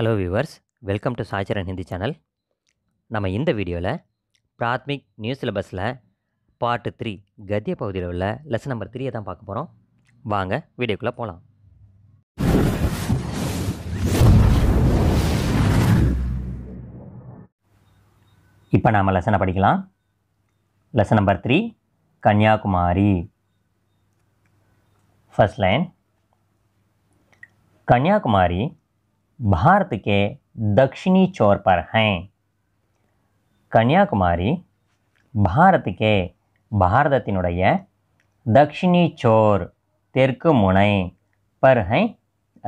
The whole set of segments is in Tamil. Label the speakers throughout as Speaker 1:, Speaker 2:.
Speaker 1: hello viewers welcome to Saicharan Hindi channel நம்ம இந்த வீடியோவில் பிராத்மிக் நியூஸ் சிலபஸில் பார்ட் த்ரீ கத்திய பகுதியில் உள்ள லெசன் நம்பர் த்ரீயை தான் பார்க்க போகிறோம் வாங்க வீடியோக்குள்ளே போகலாம் இப்போ நாம் லெசனை படிக்கலாம் lesson number three Kanyakumari first line Kanyakumari Bharat के दक्षिणी छोर पर हैं கன்னியாகுமரி பாரத்துக்கே பாரதத்தினுடைய தக்ஷிணி சோர் தெற்கு முனை பர்ஹை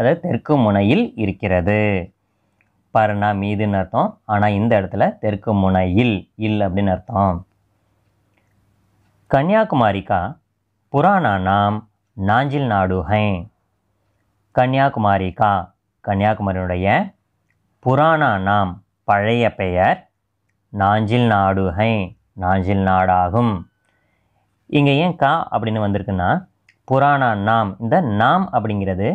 Speaker 1: அது தெற்கு முனையில் இருக்கிறது பர்னா மீதுன்னு அர்த்தம் ஆனால் இந்த இடத்துல தெற்கு முனையில் இல் அப்படின்னு அர்த்தம் கன்னியாகுமரிக்கா கா புராணா நாம் நாஞ்சில் நாடு ஹை கன்னியாகுமரி கன்னியாகுமரியுடைய புராணா நாம் பழைய பெயர் நாஞ்சில் நாடுகை நாஞ்சில் நாடாகும் இங்கே ஏன் கா அப்படின்னு வந்திருக்குன்னா புராணா நாம் இந்த நாம் அப்படிங்கிறது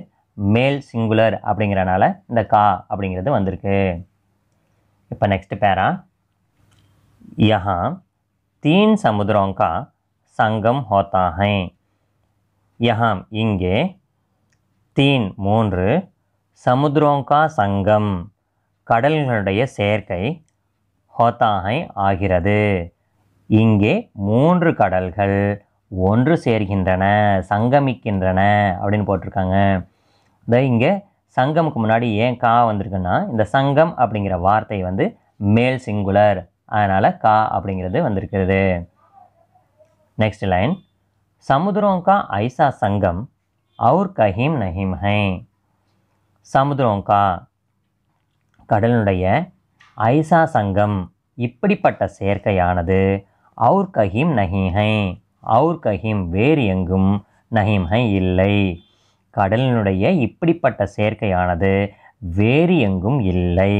Speaker 1: மேல் சிங்குலர் அப்படிங்கிறனால இந்த கா அப்படிங்கிறது வந்திருக்கு இப்போ நெக்ஸ்ட் பேரா யஹா தீன் சமுத்திரம் கா சங்கம் ஹோத்தாஹை யஹாம் இங்கே தீன் மூன்று சமுத்ரோங்கா சங்கம் கடல்களுடைய சேர்க்கை ஹோத்தாகை ஆகிறது இங்கே மூன்று கடல்கள் ஒன்று சேர்கின்றன சங்கமிக்கின்றன அப்படின்னு போட்டிருக்காங்க இந்த இங்கே சங்கமுக்கு முன்னாடி ஏன் கா வந்திருக்குன்னா இந்த சங்கம் அப்படிங்கிற வார்த்தை வந்து மேல் சிங்குலர் அதனால் கா அப்படிங்கிறது வந்திருக்கிறது நெக்ஸ்ட் லைன் சமுத்ரோங்கா ஐசா சங்கம் அவுர் கஹீம் நஹீம் ஹை சமுதிரம் கா கடலினுடைய ஐசா சங்கம் இப்படிப்பட்ட சேர்க்கையானது அவுர் கஹீம் நஹிஹை அவுர் கஹீம் வேறு எங்கும் நஹிம்ஹை இல்லை கடலினுடைய இப்படிப்பட்ட சேர்க்கையானது வேறு எங்கும் இல்லை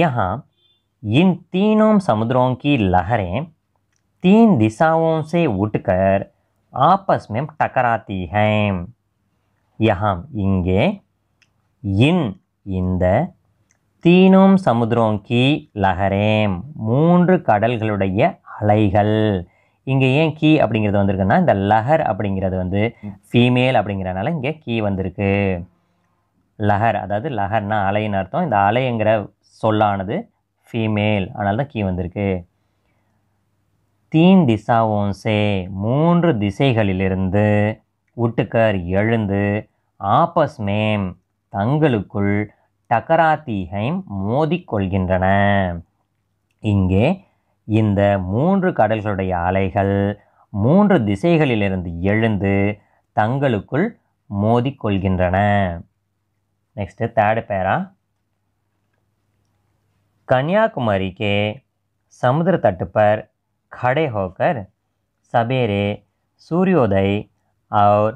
Speaker 1: यहाँ இன் தீனோம் சமுத்திரம் கி லஹரே தீன் திசாவோம் சே ஊட்டுக்கர் ஆப்பஸ் மேம் டக்கராத்தி ஹேம் யஹாம் இங்கே இன் இந்த தீனும் சமுத்திரோங்கி லஹரேம் மூன்று கடல்களுடைய அலைகள் இங்கே ஏன் கீ அப்படிங்கிறது வந்திருக்குன்னா இந்த லஹர் அப்படிங்கிறது வந்து ஃபீமேல் அப்படிங்கிறனால இங்கே கீ வந்திருக்கு லஹர் அதாவது லஹர்னா அலைன்னு அர்த்தம் இந்த அலைங்கிற சொல்லானது ஃபீமேல் அதனால தான் கீ வந்திருக்கு தீன் திசாவோன்சே மூன்று திசைகளிலிருந்து உட்டுக்கர் எழுந்து ஆப்பஸ் மேம் தங்களுக்குள் டகராத்தீகைம் மோதிக்கொள்கின்றன இங்கே இந்த மூன்று கடல்களுடைய அலைகள் மூன்று திசைகளிலிருந்து எழுந்து தங்களுக்குள் மோதிக்கொள்கின்றன நெக்ஸ்ட்டு தேர்டு பேரா கன்னியாகுமரிக்கே சமுதிர தட்டுப்பர் तट पर खड़े होकर सवेरे सूर्योदय और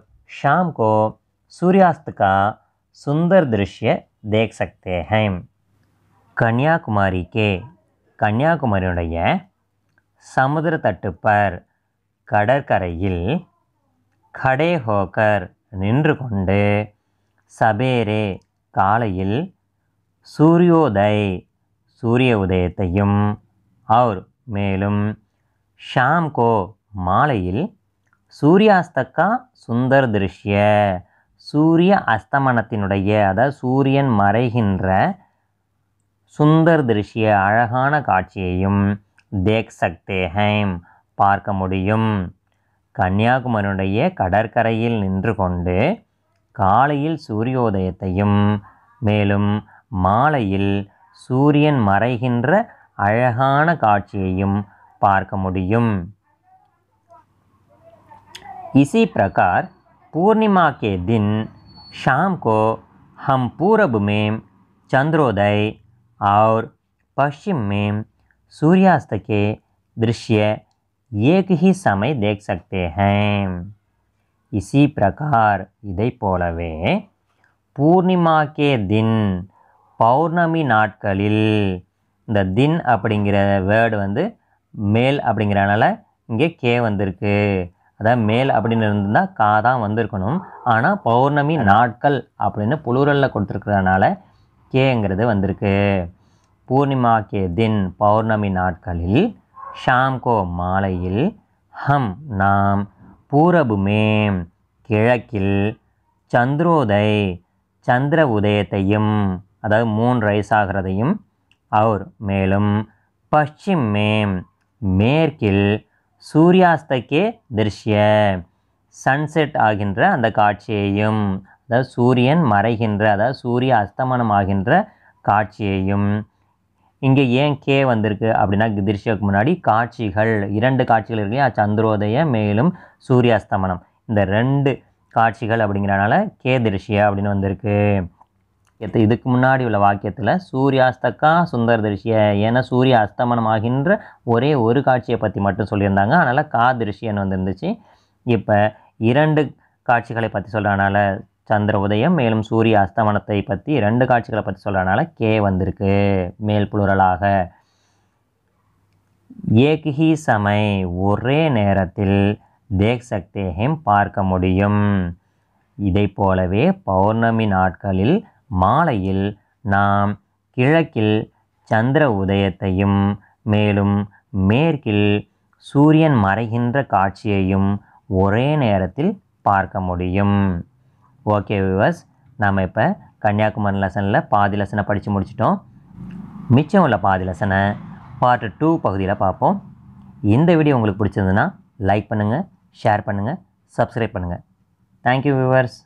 Speaker 1: சுந்தர் दृश्य देख सकते हैं கன்னியாகுமரி கே கன்னியாகுமரியுடைய சமுதிர தட்டுப்பர் கடற்கரையில் கடேஹோக்கர் நின்று கொண்டு சபேரே காலையில் சூரியோதய் சூரிய உதயத்தையும் அவர் மேலும் ஷாம்கோ மாலையில் சூரியாஸ்தக்கா சுந்தர் திருஷ்ய சூரிய அஸ்தமனத்தினுடைய அதாவது சூரியன் மறைகின்ற சுந்தர் திருஷ்ய அழகான காட்சியையும் தேக் சக்தேஹைம் பார்க்க முடியும் கன்னியாகுமரியுடைய கடற்கரையில் நின்று கொண்டு காலையில் சூரியோதயத்தையும் மேலும் மாலையில் சூரியன் மறைகின்ற அழகான காட்சியையும் பார்க்க முடியும் இசி பிரகார் पूर्णिमा के दिन शाम को हम पूरब में चंद्रोदय और पश्चिम में सूर्यास्त के दृश्य एक ही समय देख सकते हैं इसी प्रकार இதை போலவே பூர்ணிமா கே தின் பௌர்ணமி நாட்களில் இந்த தின் அப்படிங்கிற வேர்டு வந்து மேல் அப்படிங்கிறனால இங்கே கே வந்திருக்கு அதாவது மேல் அப்படின்னு இருந்தால் கா தான் வந்திருக்கணும் ஆனால் பௌர்ணமி நாட்கள் அப்படின்னு புளூரலில் கொடுத்துருக்கிறதுனால கேங்கிறது வந்திருக்கு பூர்ணிமா கே தின் பௌர்ணமி நாட்களில் ஷாம்கோ மாலையில் ஹம் நாம் பூரபுமே கிழக்கில் சந்திரோதய் சந்திர உதயத்தையும் அதாவது மூன்று ரைஸ் ஆகிறதையும் அவர் மேலும் பஷ்சிம் மேம் மேற்கில் சூர்யாஸ்தக்கே திருஷ்ய சன்செட் ஆகின்ற அந்த காட்சியையும் அதாவது சூரியன் மறைகின்ற அதாவது சூரிய அஸ்தமனம் ஆகின்ற காட்சியையும் இங்கே ஏன் கே வந்திருக்கு அப்படின்னா திருஷ்யக்கு முன்னாடி காட்சிகள் இரண்டு காட்சிகள் இருக்கு இல்லையா சந்திரோதய மேலும் சூரிய அஸ்தமனம் இந்த ரெண்டு காட்சிகள் அப்படிங்கிறனால கே திருஷ்ய அப்படின்னு வந்திருக்கு வாக்கியத்தை இதுக்கு முன்னாடி உள்ள வாக்கியத்தில் சூரியாஸ்தக்கா சுந்தர திருஷ்ய ஏன்னா சூரிய அஸ்தமனம் ஆகின்ற ஒரே ஒரு காட்சியை பற்றி மட்டும் சொல்லியிருந்தாங்க அதனால் கா திருஷ்யன்னு வந்துருந்துச்சு இப்போ இரண்டு காட்சிகளை பற்றி சொல்கிறனால சந்திர உதயம் மேலும் சூரிய அஸ்தமனத்தை பற்றி ரெண்டு காட்சிகளை பற்றி சொல்கிறனால கே வந்திருக்கு மேல் புலுரலாக ஏகி சமை ஒரே நேரத்தில் தேக் சக்தேகம் பார்க்க முடியும் இதை போலவே பௌர்ணமி நாட்களில் மாலையில் நாம் கிழக்கில் சந்திர உதயத்தையும் மேலும் மேற்கில் சூரியன் மறைகின்ற காட்சியையும் ஒரே நேரத்தில் பார்க்க முடியும் ஓகே விவர்ஸ் நாம் இப்போ கன்னியாகுமரி லெசனில் பாதி லெசனை படித்து முடிச்சிட்டோம் மிச்சம் உள்ள பாதி லெசனை பார்ட் டூ பகுதியில் பார்ப்போம் இந்த வீடியோ உங்களுக்கு பிடிச்சிருந்ததுன்னா லைக் பண்ணுங்கள் ஷேர் பண்ணுங்கள் சப்ஸ்கிரைப் பண்ணுங்கள் தேங்க்யூ விவர்ஸ்